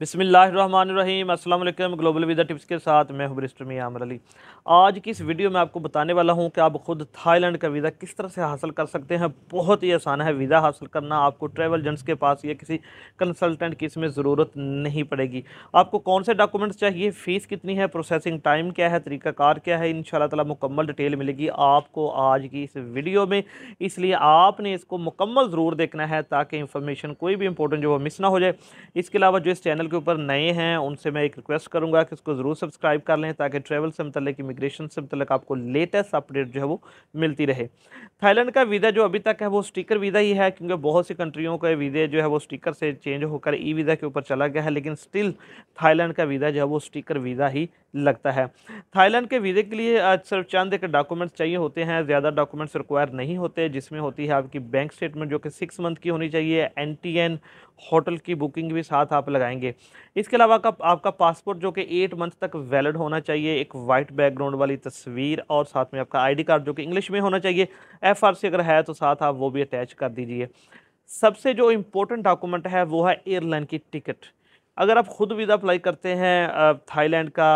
बिसमीम global visa tips के साथ मैं हूँ अमर अली आज की इस वीडियो में आपको बताने वाला हूँ कि आप ख़ुद थाईलैंड का वीज़ा किस तरह से हासिल कर सकते हैं बहुत ही आसान है वीज़ा हासिल करना आपको ट्रैवल एजेंट्स के पास या किसी कंसल्टेंट की इसमें ज़रूरत नहीं पड़ेगी आपको कौन से डॉक्यूमेंट्स चाहिए फ़ीस कितनी है प्रोसेसिंग टाइम क्या है तरीक़ाकार क्या है इन ताला मुकम्मल डिटेल मिलेगी आपको आज की इस वीडियो में इसलिए आपने इसको मुकम्मल ज़रूर देखना है ताकि इन्फॉर्मेशन कोई भी इंपॉर्टेंट जो वो मिस ना हो जाए इसके अलावा जो इस चैनल के ऊपर नए हैं उनसे मैं एक रिक्वेस्ट करूंगा कि इसको ज़रूर सब्सक्राइब कर लें ताकि ट्रैवल से मतलब इमिग्रेशन से मतलब आपको लेटेस्ट अपडेट जो है वो मिलती रहे थाईलैंड का वीज़ा जो अभी तक है वो स्टिकर वीज़ा ही है क्योंकि बहुत सी कंट्रियों का वीज़े जो है वो स्टिकर से चेंज होकर ई वीज़ा के ऊपर चला गया है लेकिन स्टिल थाईलैंड का वीज़ा जो है वो स्टिकर वीज़ा ही लगता है थाईलैंड के वीज़े के लिए आज सिर्फ चंद एक डॉक्यूमेंट्स चाहिए होते हैं ज़्यादा डॉक्यूमेंट्स रिक्वायर नहीं होते जिसमें होती है आपकी बैंक स्टेटमेंट जो कि सिक्स मंथ की होनी चाहिए एन टी एन होटल की बुकिंग भी साथ आप लगाएंगे इसके अलावा का, आपका पासपोर्ट जो कि एट मंथ तक वैलिड होना चाहिए एक वाइट बैकग्राउंड वाली तस्वीर और साथ में आपका आई कार्ड जो कि इंग्लिश में होना चाहिए एफ आर सी अगर है तो साथ आप वो भी अटैच कर दीजिए सबसे जो इम्पोर्टेंट डॉक्यूमेंट है वो है एयरलाइन की टिकट अगर आप ख़ुद वीज़ा अप्लाई करते हैं थाईलैंड का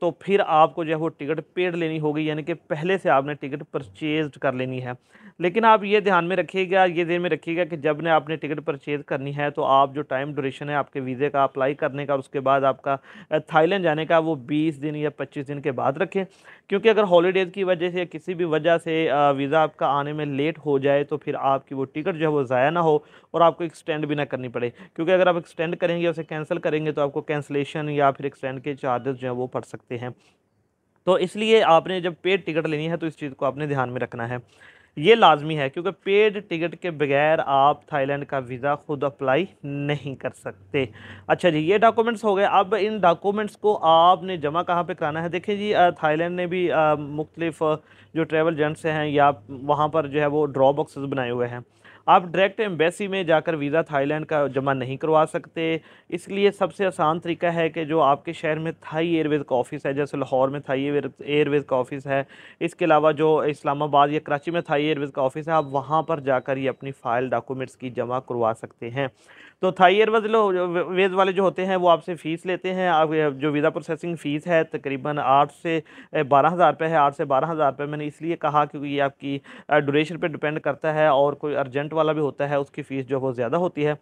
तो फिर आपको जो है वो टिकट पेड लेनी होगी यानी कि पहले से आपने टिकट परचेज कर लेनी है लेकिन आप ये ध्यान में रखिएगा ये ध्यान में रखिएगा कि जब ने आपने टिकट परचेज करनी है तो आप जो टाइम ड्यूरेशन है आपके वीज़े का अप्लाई करने का और उसके बाद आपका थाईलैंड जाने का वो बीस दिन या पच्चीस दिन के बाद रखें क्योंकि अगर हॉलीडेज़ की वजह से या किसी भी वजह से वीज़ा आपका आने में लेट हो जाए तो फिर आपकी वो टिकट जो है वो ज़ाया ना हो और आपको एक्सटेंड भी ना करनी पड़े क्योंकि अगर आप एक्सटेंड करेंगे उसे कैंसिल करेंगे तो आपको कैंसलेशन या फिर एक्सटेंड के चार्जेस जो है वो पड़ सकते हैं तो इसलिए आपने जब पेड टिकट लेनी है तो इस चीज़ को आपने ध्यान में रखना है ये लाजमी है क्योंकि पेड टिकट के बगैर आप थाईलैंड का वीज़ा ख़ुद अप्लाई नहीं कर सकते अच्छा जी ये डॉक्यूमेंट्स हो गए अब इन डॉक्यूमेंट्स को आपने जमा कहाँ पे कराना है देखिए जी थाईलैंड ने भी मुख्तलिफ जो ट्रैवल एजेंट्स हैं या वहाँ पर जो है वो ड्रॉ बॉक्सेस बनाए हुए हैं आप डायरेक्ट एम्बेसी में जाकर वीज़ा थाईलैंड का जमा नहीं करवा सकते इसलिए सबसे आसान तरीका है कि जो आपके शहर में थाई एयरवेज़ का ऑफ़िस है जैसे लाहौर में थाई एयरवेज़ का ऑफ़िस है इसके अलावा जो इस्लामाबाद या कराची में थाई एयरवेज़ का ऑफ़िस है आप वहाँ पर जाकर ये अपनी फ़ाइल डॉक्यूमेंट्स की जमा करवा सकते हैं तो थाई एयरवेज वेज वाले जो होते हैं वो आपसे फ़ीस लेते हैं आप जो वीज़ा प्रोसेसिंग फ़ीस है तकरीबन आठ से बारह हज़ार रुपये है आठ से बारह हज़ार रुपये मैंने इसलिए कहा क्योंकि ये आपकी ड्यूरेशन पर डिपेंड करता है और कोई अर्जेंट वाला भी होता है उसकी फ़ीस जो है वो ज़्यादा होती है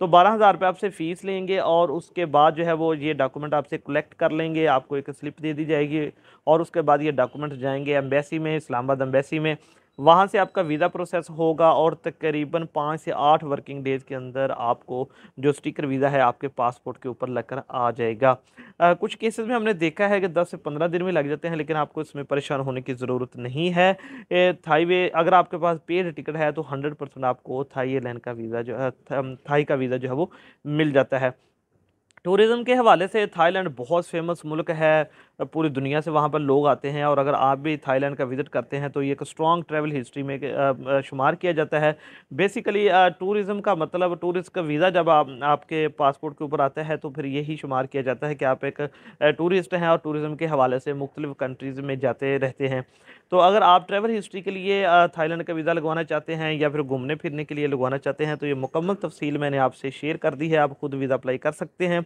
तो बारह हज़ार रुपये आपसे फ़ीस लेंगे और उसके बाद जो है वो ये डॉक्यूमेंट आपसे कलेक्ट कर लेंगे आपको एक स्लिप दे दी जाएगी और उसके बाद ये डॉक्यूमेंट जाएंगे एम्बेसी में इस्लामाबाद एम्बेसी में वहाँ से आपका वीज़ा प्रोसेस होगा और तकरीबन पाँच से आठ वर्किंग डेज़ के अंदर आपको जो स्टिकर वीज़ा है आपके पासपोर्ट के ऊपर लगकर आ जाएगा आ, कुछ केसेस में हमने देखा है कि दस से पंद्रह दिन में लग जाते हैं लेकिन आपको इसमें परेशान होने की ज़रूरत नहीं है थाई वे अगर आपके पास पेड टिकट है तो हंड्रेड परसेंट आपको थाई एयरलाइन का वीज़ा जो है थाई का वीज़ा जो है वो मिल जाता है टूरिज़म के हवाले से थाईलैंड बहुत फेमस मुल्क है पूरी दुनिया से वहाँ पर लोग आते हैं और अगर आप भी थाईलैंड का विज़िट करते हैं तो ये एक स्ट्रॉन्ग ट्रैवल हिस्ट्री में शुमार किया जाता है बेसिकली टूरिज़म का मतलब टूरिस्ट का वीज़ा जब आप आपके पासपोर्ट के ऊपर आता है तो फिर यही शुमार किया जाता है कि आप एक टूरिस्ट हैं और टूरिज़म के हवाले से मुख्तलिफ़ कंट्रीज़ में जाते रहते हैं तो अगर आप ट्रैवल हिस्ट्री के लिए थाईलैंड का वीज़ा लगवाना चाहते हैं या फिर घूमने फिरने के लिए लगवाना चाहते हैं तो ये मुकम्मल तफसील मैंने आपसे शेयर कर दी है आप ख़ुद वीज़ा अप्लाई कर सकते हैं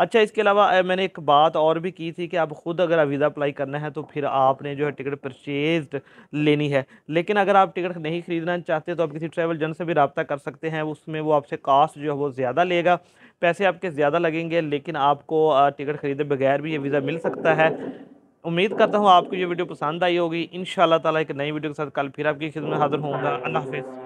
अच्छा इसके अलावा मैंने एक बात और भी की थी कि आप ख़ुद अगर आप वीज़ा अप्लाई करना है तो फिर आपने जो है टिकट परचेज लेनी है लेकिन अगर आप टिकट नहीं ख़रीदना चाहते तो आप किसी ट्रैवल एजेंट से भी रबता कर सकते हैं उसमें वो आपसे कास्ट जो है वो ज़्यादा लेगा पैसे आपके ज़्यादा लगेंगे लेकिन आपको टिकट ख़रीदे बगैर भी ये वीज़ा मिल सकता है उम्मीद करता हूँ आपको ये वीडियो पसंद आई होगी इन ताला एक नई वीडियो के साथ कल फिर आपकी खिदमत हाजिर होंगे अल्लाह हाफिज़